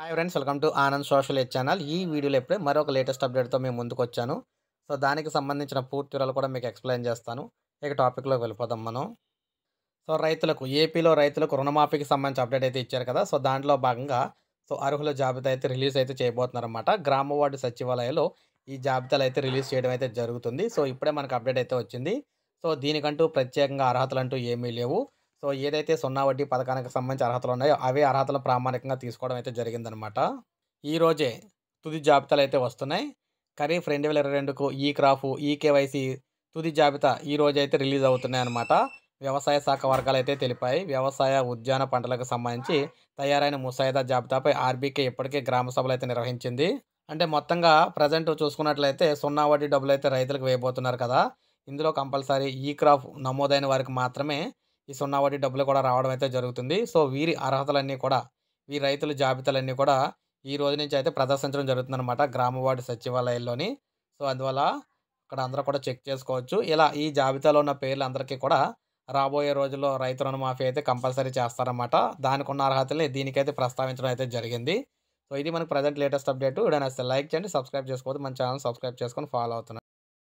hi friends welcome to Anand social eight channel ఈ వీడియోలో ఎప్పుడే మరొక లేటెస్ట్ అప్డేట్తో మేము ముందుకు వచ్చాను సో దానికి సంబంధించిన పూర్తి వివరాలు కూడా మీకు ఎక్స్ప్లెయిన్ చేస్తాను ఇక టాపిక్లోకి వెళ్ళిపోదాం మనం సో రైతులకు ఏపీలో రైతులకు రుణమాఫీకి సంబంధించిన అప్డేట్ అయితే ఇచ్చారు కదా సో దాంట్లో భాగంగా సో అర్హుల జాబితా అయితే రిలీజ్ అయితే చేయబోతున్నారన్నమాట గ్రామ వార్డు సచివాలయంలో ఈ జాబితాలు అయితే రిలీజ్ చేయడం అయితే జరుగుతుంది సో ఇప్పుడే మనకు అప్డేట్ అయితే వచ్చింది సో దీనికంటూ ప్రత్యేకంగా అర్హతలు అంటూ ఏమీ లేవు సో ఏదైతే సున్నా వడ్డీ పథకానికి సంబంధించి అర్హతలు ఉన్నాయో అవే అర్హతలు ప్రామాణికంగా తీసుకోవడం అయితే జరిగిందనమాట ఈరోజే తుది జాబితాలు అయితే వస్తున్నాయి ఖరీఫ్ రెండు వేల ఇరవై రెండుకు ఈ క్రాఫ్ ఈ కేవైసీ తుది జాబితా ఈ రోజు అయితే రిలీజ్ అవుతున్నాయి అనమాట వ్యవసాయ శాఖ వర్గాలు అయితే తెలిపాయి వ్యవసాయ ఉద్యాన పంటలకు సంబంధించి తయారైన ముసాయిదా జాబితాపై ఆర్బీకే ఇప్పటికే గ్రామ సభలు అయితే నిర్వహించింది అంటే మొత్తంగా ప్రజెంట్ చూసుకున్నట్లయితే సున్నా వడ్డీ డబ్బులు అయితే రైతులకు వేయబోతున్నారు కదా ఇందులో కంపల్సరీ ఈ క్రాఫ్ నమోదైన వారికి మాత్రమే ఈ సున్నా వడ్డీ డబ్బులు కూడా రావడం అయితే జరుగుతుంది సో వీరి అర్హతలన్నీ కూడా ఈ రైతుల జాబితాలన్నీ కూడా ఈ రోజు నుంచి అయితే ప్రదర్శించడం జరుగుతుందన్నమాట గ్రామ వార్డు సచివాలయాల్లోని సో అందువల్ల అక్కడ అందరూ కూడా చెక్ చేసుకోవచ్చు ఇలా ఈ జాబితాలో ఉన్న పేర్లు అందరికీ కూడా రాబోయే రోజుల్లో రైతు రుణమాఫీ అయితే కంపల్సరీ చేస్తారన్నమాట దానికి ఉన్న అర్హతలే దీనికైతే ప్రస్తావించడం అయితే జరిగింది సో ఇది మనకు ప్రజెంట్ లేటెస్ట్ అప్డేట్ ఇడైనా లైక్ చేయండి సబ్స్క్రైబ్ చేసుకోవద్దు మన ఛానల్ సబ్స్క్రైబ్ చేసుకొని ఫాలో అవుతున్నాను